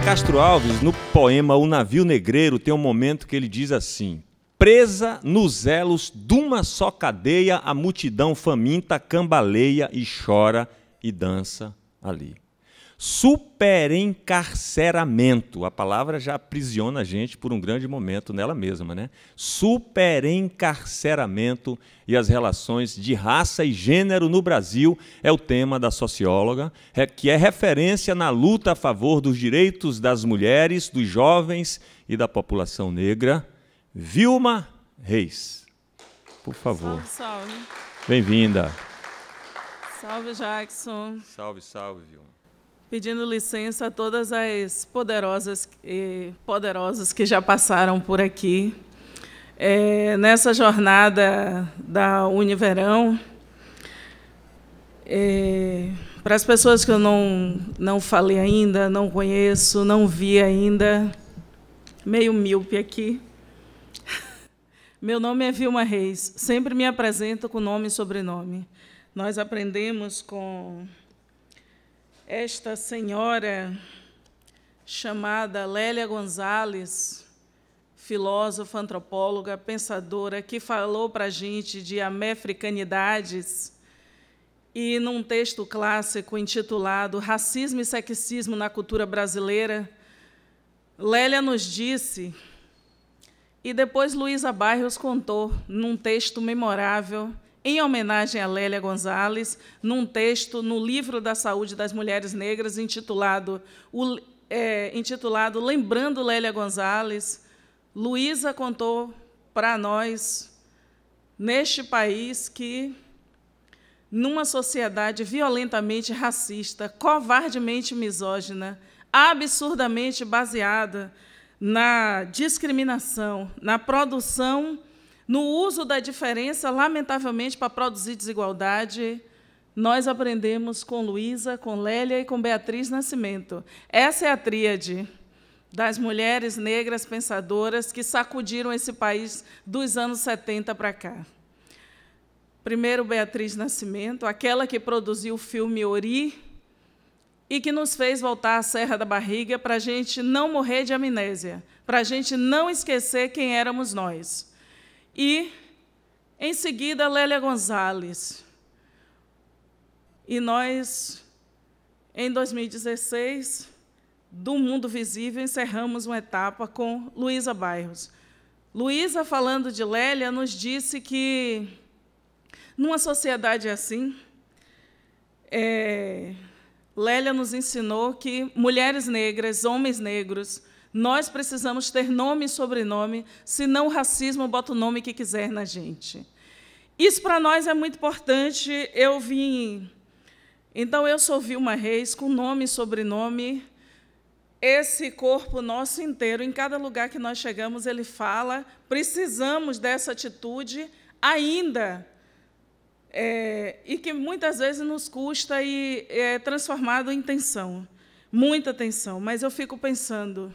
Castro Alves, no poema O Navio Negreiro, tem um momento que ele diz assim: Presa nos elos de uma só cadeia, a multidão faminta cambaleia e chora e dança ali. Superencarceramento. A palavra já aprisiona a gente por um grande momento nela mesma, né? Superencarceramento e as relações de raça e gênero no Brasil é o tema da socióloga, é, que é referência na luta a favor dos direitos das mulheres, dos jovens e da população negra, Vilma Reis. Por favor. Salve, salve. Bem-vinda. Salve, Jackson. Salve, salve, Vilma pedindo licença a todas as poderosas e poderosos que já passaram por aqui. É, nessa jornada da Univerão, é, para as pessoas que eu não, não falei ainda, não conheço, não vi ainda, meio míope aqui, meu nome é Vilma Reis, sempre me apresento com nome e sobrenome. Nós aprendemos com esta senhora chamada Lélia Gonzalez, filósofa, antropóloga, pensadora, que falou para a gente de amefricanidades e num texto clássico intitulado Racismo e Sexismo na Cultura Brasileira, Lélia nos disse, e depois Luísa Barros contou, num texto memorável, em homenagem a Lélia Gonzalez, num texto no Livro da Saúde das Mulheres Negras, intitulado, o, é, intitulado Lembrando Lélia Gonzalez, Luísa contou para nós, neste país, que, numa sociedade violentamente racista, covardemente misógina, absurdamente baseada na discriminação, na produção no uso da diferença, lamentavelmente, para produzir desigualdade, nós aprendemos com Luísa, com Lélia e com Beatriz Nascimento. Essa é a tríade das mulheres negras pensadoras que sacudiram esse país dos anos 70 para cá. Primeiro, Beatriz Nascimento, aquela que produziu o filme Ori e que nos fez voltar à Serra da Barriga para a gente não morrer de amnésia, para a gente não esquecer quem éramos nós. E, em seguida, Lélia Gonzalez. E nós, em 2016, do mundo visível, encerramos uma etapa com Luísa Bairros. Luísa, falando de Lélia, nos disse que, numa sociedade assim, é, Lélia nos ensinou que mulheres negras, homens negros, nós precisamos ter nome e sobrenome, senão o racismo, bota o nome que quiser na gente. Isso para nós é muito importante. Eu vim. Então, eu sou Vilma Reis, com nome e sobrenome. Esse corpo nosso inteiro, em cada lugar que nós chegamos, ele fala: precisamos dessa atitude ainda. É, e que muitas vezes nos custa e é transformado em tensão, muita tensão. Mas eu fico pensando,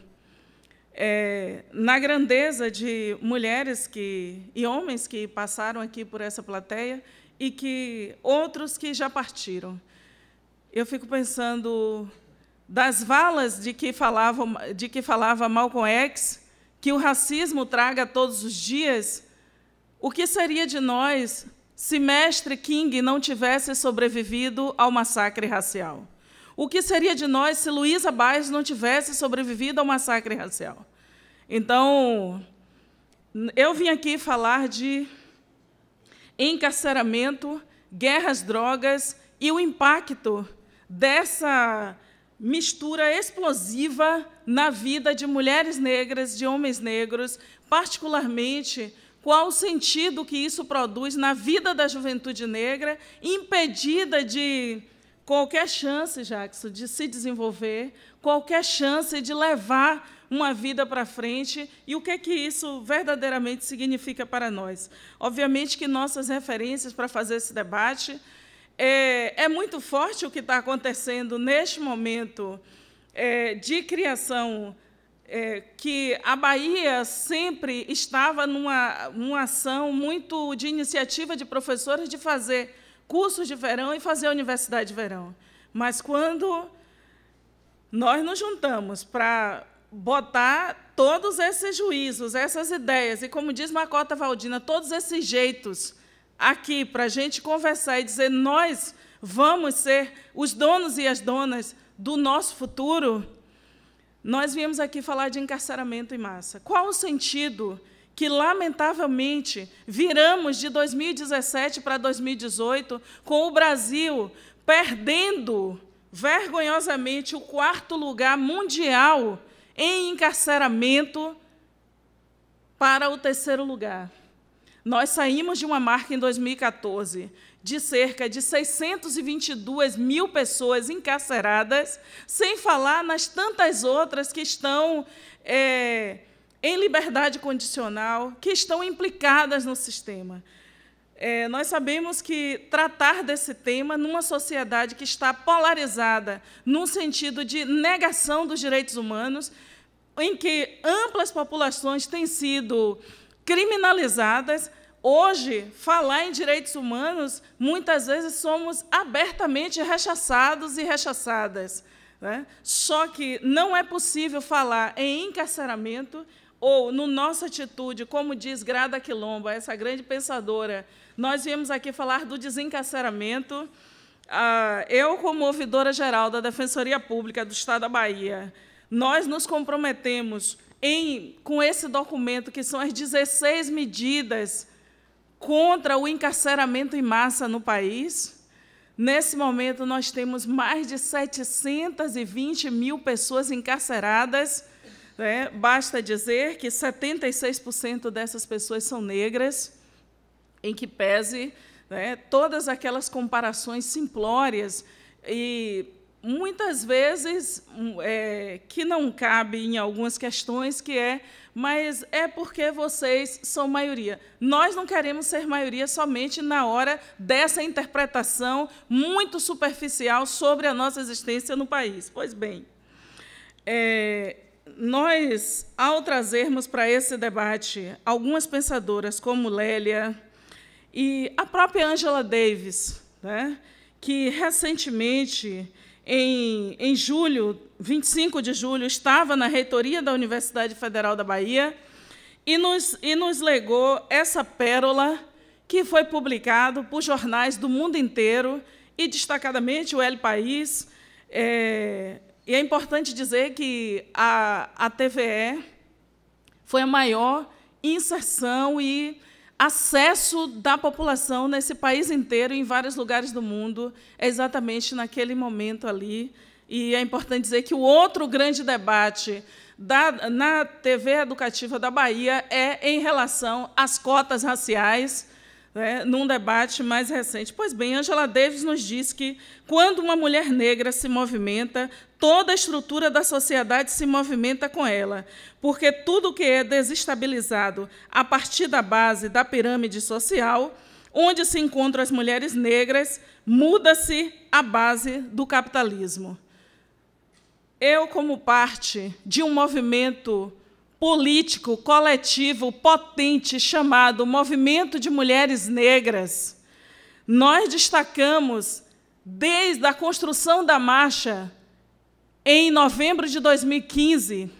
é, na grandeza de mulheres que, e homens que passaram aqui por essa plateia e que outros que já partiram. Eu fico pensando das valas de que falava, de que falava Malcolm X, que o racismo traga todos os dias, o que seria de nós se Mestre King não tivesse sobrevivido ao massacre racial? O que seria de nós se Luísa Baez não tivesse sobrevivido ao massacre racial? Então, eu vim aqui falar de encarceramento, guerras, drogas e o impacto dessa mistura explosiva na vida de mulheres negras, de homens negros, particularmente qual o sentido que isso produz na vida da juventude negra, impedida de qualquer chance, Jackson, de se desenvolver, qualquer chance de levar uma vida para frente e o que é que isso verdadeiramente significa para nós. Obviamente que nossas referências para fazer esse debate é, é muito forte o que está acontecendo neste momento é, de criação é, que a Bahia sempre estava numa, numa ação muito de iniciativa de professores de fazer cursos de verão e fazer a universidade de verão. Mas quando nós nos juntamos para botar todos esses juízos, essas ideias, e como diz Macota Valdina, todos esses jeitos aqui para a gente conversar e dizer nós vamos ser os donos e as donas do nosso futuro, nós viemos aqui falar de encarceramento em massa. Qual o sentido que, lamentavelmente, viramos de 2017 para 2018 com o Brasil perdendo vergonhosamente o quarto lugar mundial em encarceramento para o terceiro lugar. Nós saímos de uma marca em 2014 de cerca de 622 mil pessoas encarceradas, sem falar nas tantas outras que estão é, em liberdade condicional, que estão implicadas no sistema. É, nós sabemos que tratar desse tema numa sociedade que está polarizada num sentido de negação dos direitos humanos, em que amplas populações têm sido criminalizadas, hoje falar em direitos humanos muitas vezes somos abertamente rechaçados e rechaçadas. Né? Só que não é possível falar em encarceramento ou no nossa atitude, como diz Grada Quilomba, essa grande pensadora, nós viemos aqui falar do desencarceramento. Ah, eu, como ouvidora geral da Defensoria Pública do Estado da Bahia, nós nos comprometemos em, com esse documento, que são as 16 medidas contra o encarceramento em massa no país. Nesse momento, nós temos mais de 720 mil pessoas encarceradas né? Basta dizer que 76% dessas pessoas são negras, em que pese né, todas aquelas comparações simplórias e muitas vezes hum, é, que não cabe em algumas questões que é mas é porque vocês são maioria. Nós não queremos ser maioria somente na hora dessa interpretação muito superficial sobre a nossa existência no país. Pois bem, é, nós, ao trazermos para esse debate algumas pensadoras como Lélia e a própria Angela Davis, né, que recentemente, em, em julho, 25 de julho, estava na reitoria da Universidade Federal da Bahia e nos, e nos legou essa pérola que foi publicado por jornais do mundo inteiro e, destacadamente, o El País, é, e é importante dizer que a, a TVE foi a maior inserção e acesso da população nesse país inteiro, em vários lugares do mundo, é exatamente naquele momento ali. E é importante dizer que o outro grande debate da, na TV Educativa da Bahia é em relação às cotas raciais, né, num debate mais recente. Pois bem, Angela Davis nos diz que, quando uma mulher negra se movimenta, toda a estrutura da sociedade se movimenta com ela, porque tudo que é desestabilizado a partir da base da pirâmide social, onde se encontram as mulheres negras, muda-se a base do capitalismo. Eu, como parte de um movimento político coletivo potente chamado Movimento de Mulheres Negras, nós destacamos desde a construção da marcha em novembro de 2015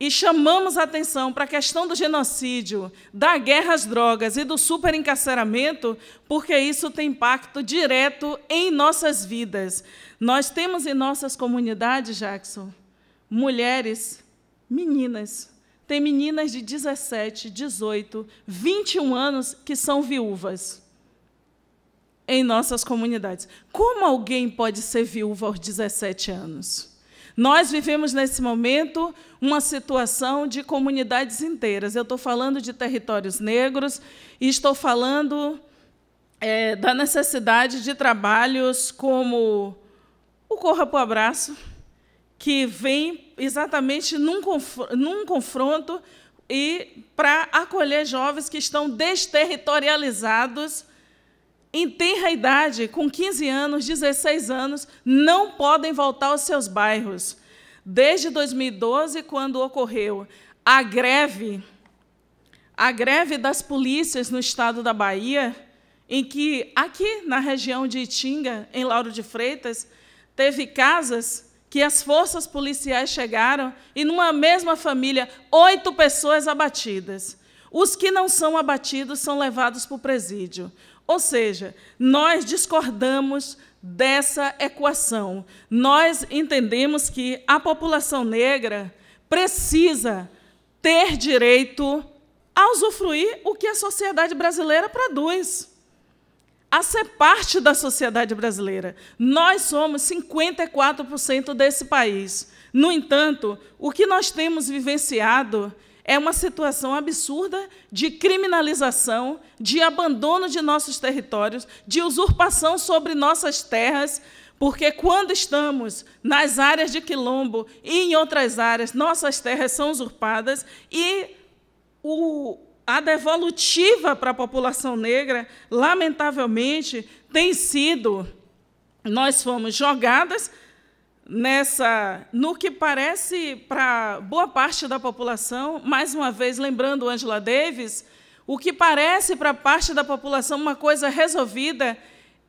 e chamamos a atenção para a questão do genocídio, da guerra às drogas e do superencarceramento, porque isso tem impacto direto em nossas vidas. Nós temos em nossas comunidades, Jackson, mulheres meninas. Tem meninas de 17, 18, 21 anos que são viúvas em nossas comunidades. Como alguém pode ser viúva aos 17 anos? Nós vivemos nesse momento uma situação de comunidades inteiras. Eu estou falando de territórios negros e estou falando é, da necessidade de trabalhos como o Corra para o Abraço que vem exatamente num, conf num confronto e para acolher jovens que estão desterritorializados em tenra idade, com 15 anos, 16 anos, não podem voltar aos seus bairros. Desde 2012, quando ocorreu a greve, a greve das polícias no estado da Bahia, em que aqui na região de Itinga, em Lauro de Freitas, teve casas que as forças policiais chegaram e, numa mesma família, oito pessoas abatidas. Os que não são abatidos são levados para o presídio. Ou seja, nós discordamos dessa equação. Nós entendemos que a população negra precisa ter direito a usufruir o que a sociedade brasileira produz a ser parte da sociedade brasileira. Nós somos 54% desse país. No entanto, o que nós temos vivenciado é uma situação absurda de criminalização, de abandono de nossos territórios, de usurpação sobre nossas terras, porque quando estamos nas áreas de quilombo e em outras áreas, nossas terras são usurpadas e o a devolutiva para a população negra, lamentavelmente, tem sido nós fomos jogadas nessa no que parece para boa parte da população, mais uma vez lembrando Angela Davis, o que parece para parte da população uma coisa resolvida,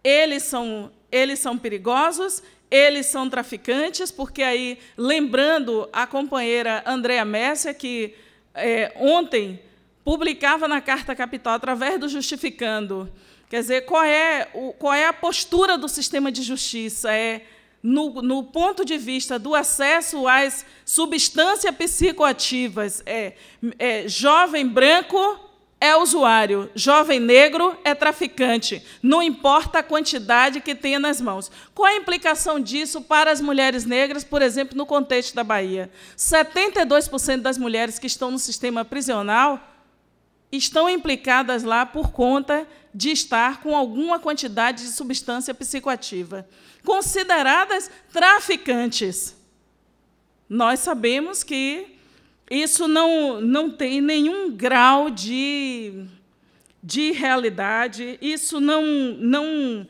eles são eles são perigosos, eles são traficantes, porque aí lembrando a companheira Andrea Messia que é, ontem publicava na Carta Capital através do Justificando. Quer dizer, qual é, o, qual é a postura do sistema de justiça? É, no, no ponto de vista do acesso às substâncias psicoativas, é, é jovem branco é usuário, jovem negro é traficante, não importa a quantidade que tenha nas mãos. Qual a implicação disso para as mulheres negras, por exemplo, no contexto da Bahia? 72% das mulheres que estão no sistema prisional estão implicadas lá por conta de estar com alguma quantidade de substância psicoativa, consideradas traficantes. Nós sabemos que isso não, não tem nenhum grau de, de realidade, isso não, não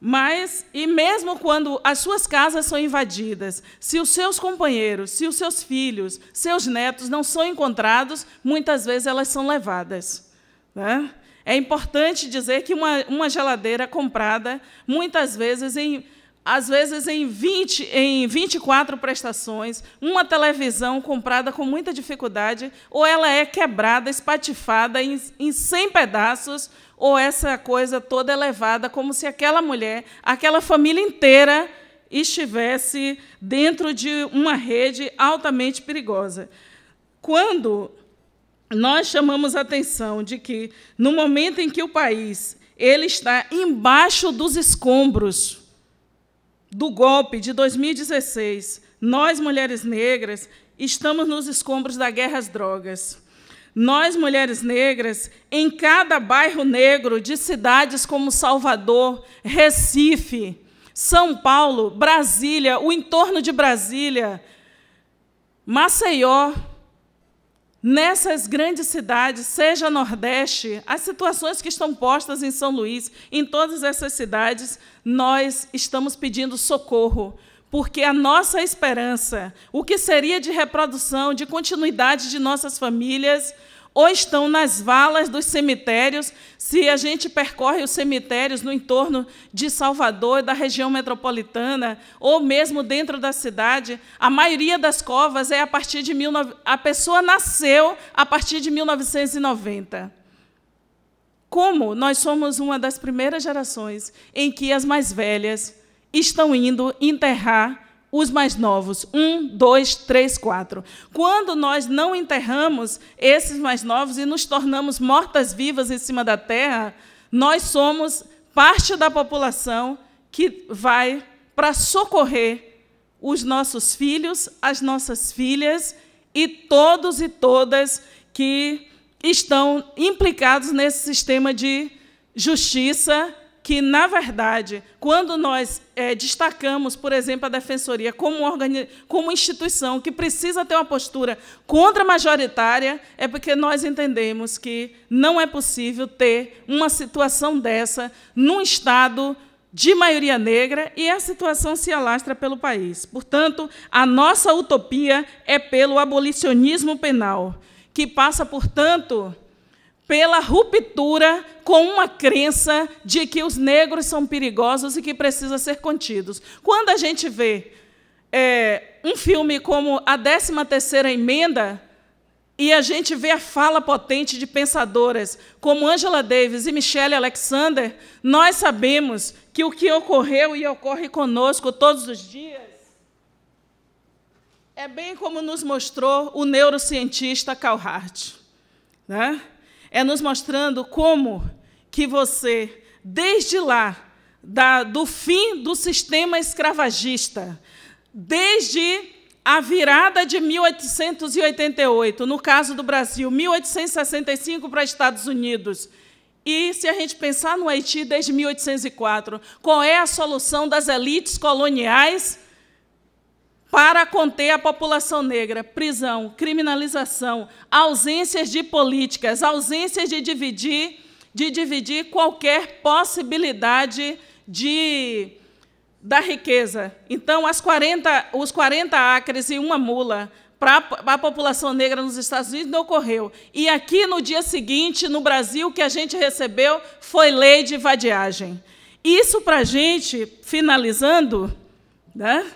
mas, e mesmo quando as suas casas são invadidas, se os seus companheiros, se os seus filhos, seus netos não são encontrados, muitas vezes elas são levadas. Né? É importante dizer que uma, uma geladeira comprada, muitas vezes, em, às vezes em, 20, em 24 prestações, uma televisão comprada com muita dificuldade, ou ela é quebrada, espatifada em, em 100 pedaços, ou essa coisa toda é levada como se aquela mulher, aquela família inteira estivesse dentro de uma rede altamente perigosa. Quando nós chamamos a atenção de que no momento em que o país ele está embaixo dos escombros do golpe de 2016, nós mulheres negras estamos nos escombros da guerra às drogas. Nós, mulheres negras, em cada bairro negro de cidades como Salvador, Recife, São Paulo, Brasília, o entorno de Brasília, Maceió, nessas grandes cidades, seja Nordeste, as situações que estão postas em São Luís, em todas essas cidades, nós estamos pedindo socorro porque a nossa esperança, o que seria de reprodução, de continuidade de nossas famílias, ou estão nas valas dos cemitérios, se a gente percorre os cemitérios no entorno de Salvador da região metropolitana, ou mesmo dentro da cidade, a maioria das covas é a partir de 19... a pessoa nasceu a partir de 1990. Como nós somos uma das primeiras gerações em que as mais velhas estão indo enterrar os mais novos. Um, dois, três, quatro. Quando nós não enterramos esses mais novos e nos tornamos mortas-vivas em cima da terra, nós somos parte da população que vai para socorrer os nossos filhos, as nossas filhas e todos e todas que estão implicados nesse sistema de justiça que, na verdade, quando nós é, destacamos, por exemplo, a Defensoria como, como instituição que precisa ter uma postura contra-majoritária, é porque nós entendemos que não é possível ter uma situação dessa num Estado de maioria negra e a situação se alastra pelo país. Portanto, a nossa utopia é pelo abolicionismo penal, que passa, portanto, pela ruptura com uma crença de que os negros são perigosos e que precisam ser contidos. Quando a gente vê é, um filme como A 13ª Emenda, e a gente vê a fala potente de pensadoras como Angela Davis e Michelle Alexander, nós sabemos que o que ocorreu e ocorre conosco todos os dias é bem como nos mostrou o neurocientista Carl Hart. Né? é nos mostrando como que você, desde lá, da, do fim do sistema escravagista, desde a virada de 1888, no caso do Brasil, 1865 para Estados Unidos, e se a gente pensar no Haiti desde 1804, qual é a solução das elites coloniais? para conter a população negra, prisão, criminalização, ausências de políticas, ausências de dividir, de dividir qualquer possibilidade de da riqueza. Então, as 40, os 40 acres e uma mula para a população negra nos Estados Unidos não ocorreu. E aqui, no dia seguinte, no Brasil, o que a gente recebeu foi lei de vadiagem. Isso, para a gente, finalizando, né?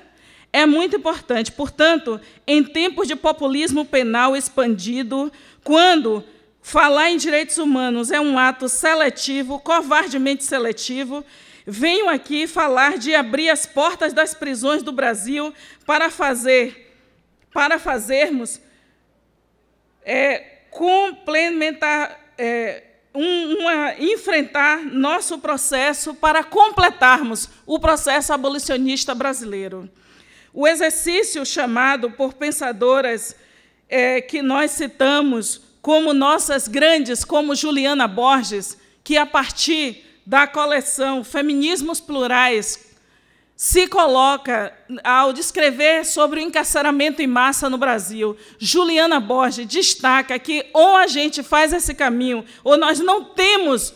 é muito importante. Portanto, em tempos de populismo penal expandido, quando falar em direitos humanos é um ato seletivo, covardemente seletivo, venho aqui falar de abrir as portas das prisões do Brasil para fazer para fazermos é, complementar é, um, uma, enfrentar nosso processo para completarmos o processo abolicionista brasileiro. O exercício chamado por pensadoras é, que nós citamos como nossas grandes, como Juliana Borges, que a partir da coleção Feminismos Plurais se coloca ao descrever sobre o encarceramento em massa no Brasil. Juliana Borges destaca que ou a gente faz esse caminho ou nós não temos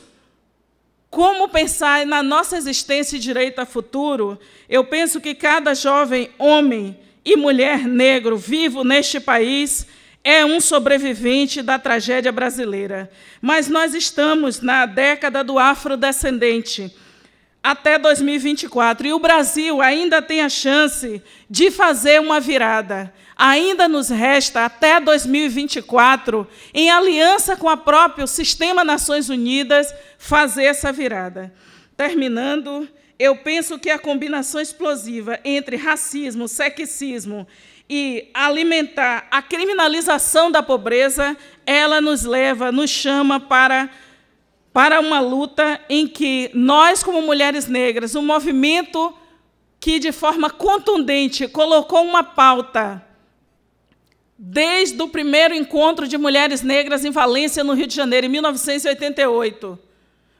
como pensar na nossa existência e direito a futuro, eu penso que cada jovem homem e mulher negro vivo neste país é um sobrevivente da tragédia brasileira. Mas nós estamos na década do afrodescendente até 2024. E o Brasil ainda tem a chance de fazer uma virada. Ainda nos resta até 2024, em aliança com o próprio Sistema Nações Unidas, fazer essa virada. Terminando, eu penso que a combinação explosiva entre racismo, sexismo e alimentar a criminalização da pobreza, ela nos leva, nos chama para para uma luta em que nós, como mulheres negras, um movimento que de forma contundente colocou uma pauta desde o primeiro encontro de mulheres negras em Valência, no Rio de Janeiro, em 1988,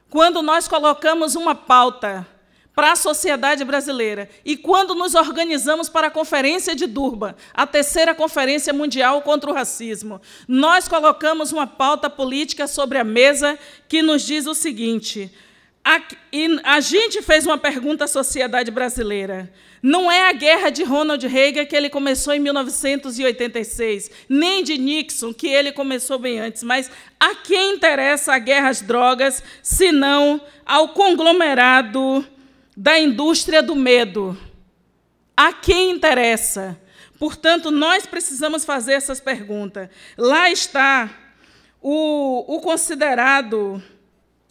quando nós colocamos uma pauta para a sociedade brasileira. E quando nos organizamos para a Conferência de Durban, a terceira Conferência Mundial contra o Racismo, nós colocamos uma pauta política sobre a mesa que nos diz o seguinte: a, a gente fez uma pergunta à sociedade brasileira. Não é a guerra de Ronald Reagan que ele começou em 1986, nem de Nixon, que ele começou bem antes, mas a quem interessa a guerra às drogas, se não ao conglomerado da indústria do medo. A quem interessa? Portanto, nós precisamos fazer essas perguntas. Lá está o, o considerado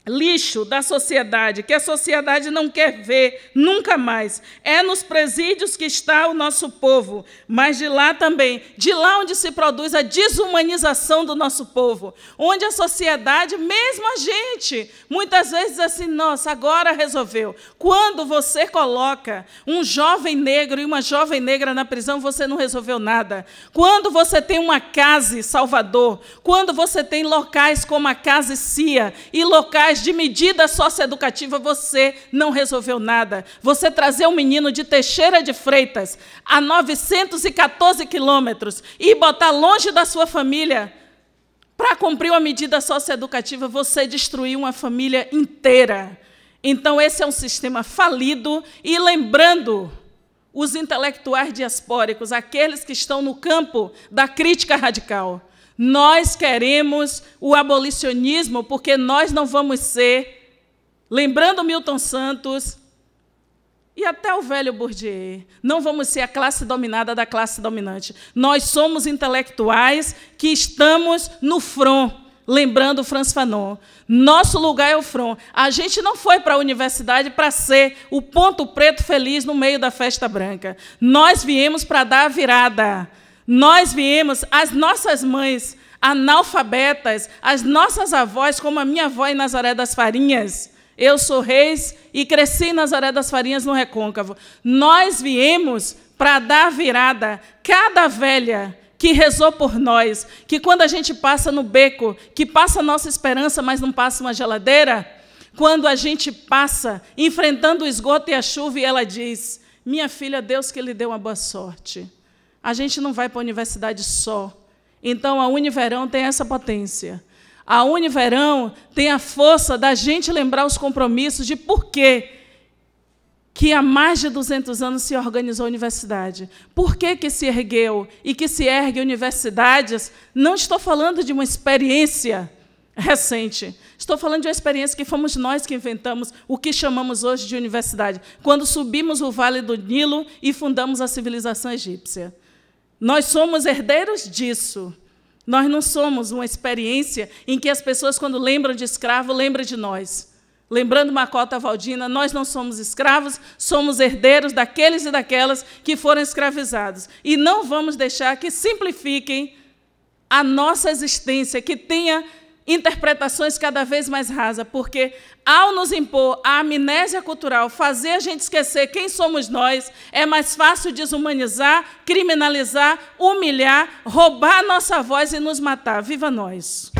lixo da sociedade, que a sociedade não quer ver nunca mais. É nos presídios que está o nosso povo, mas de lá também, de lá onde se produz a desumanização do nosso povo, onde a sociedade, mesmo a gente, muitas vezes assim, nossa, agora resolveu. Quando você coloca um jovem negro e uma jovem negra na prisão, você não resolveu nada. Quando você tem uma casa Salvador, quando você tem locais como a Casa Cia e locais através de medida socioeducativa você não resolveu nada. Você trazer um menino de Teixeira de Freitas a 914 quilômetros e botar longe da sua família para cumprir uma medida socioeducativa, você destruiu uma família inteira. Então, esse é um sistema falido. E lembrando, os intelectuais diaspóricos, aqueles que estão no campo da crítica radical. Nós queremos o abolicionismo porque nós não vamos ser, lembrando Milton Santos e até o velho Bourdieu, não vamos ser a classe dominada da classe dominante. Nós somos intelectuais que estamos no front lembrando Franz Fanon. Nosso lugar é o front. A gente não foi para a universidade para ser o ponto preto feliz no meio da festa branca. Nós viemos para dar a virada. Nós viemos, as nossas mães analfabetas, as nossas avós, como a minha avó em Nazaré das Farinhas. Eu sou reis e cresci em Nazaré das Farinhas, no Recôncavo. Nós viemos para dar virada. Cada velha que rezou por nós, que quando a gente passa no beco, que passa a nossa esperança, mas não passa uma geladeira, quando a gente passa enfrentando o esgoto e a chuva, e ela diz: Minha filha, Deus que lhe deu uma boa sorte. A gente não vai para a universidade só. Então a Univerão tem essa potência. A Univerão tem a força da gente lembrar os compromissos de por quê que há mais de 200 anos se organizou a universidade. Por que, que se ergueu e que se ergue universidades? Não estou falando de uma experiência recente. Estou falando de uma experiência que fomos nós que inventamos o que chamamos hoje de universidade, quando subimos o Vale do Nilo e fundamos a civilização egípcia. Nós somos herdeiros disso. Nós não somos uma experiência em que as pessoas, quando lembram de escravo, lembram de nós. Lembrando Macota Valdina, nós não somos escravos, somos herdeiros daqueles e daquelas que foram escravizados. E não vamos deixar que simplifiquem a nossa existência, que tenha interpretações cada vez mais rasas, porque ao nos impor a amnésia cultural, fazer a gente esquecer quem somos nós, é mais fácil desumanizar, criminalizar, humilhar, roubar nossa voz e nos matar. Viva nós!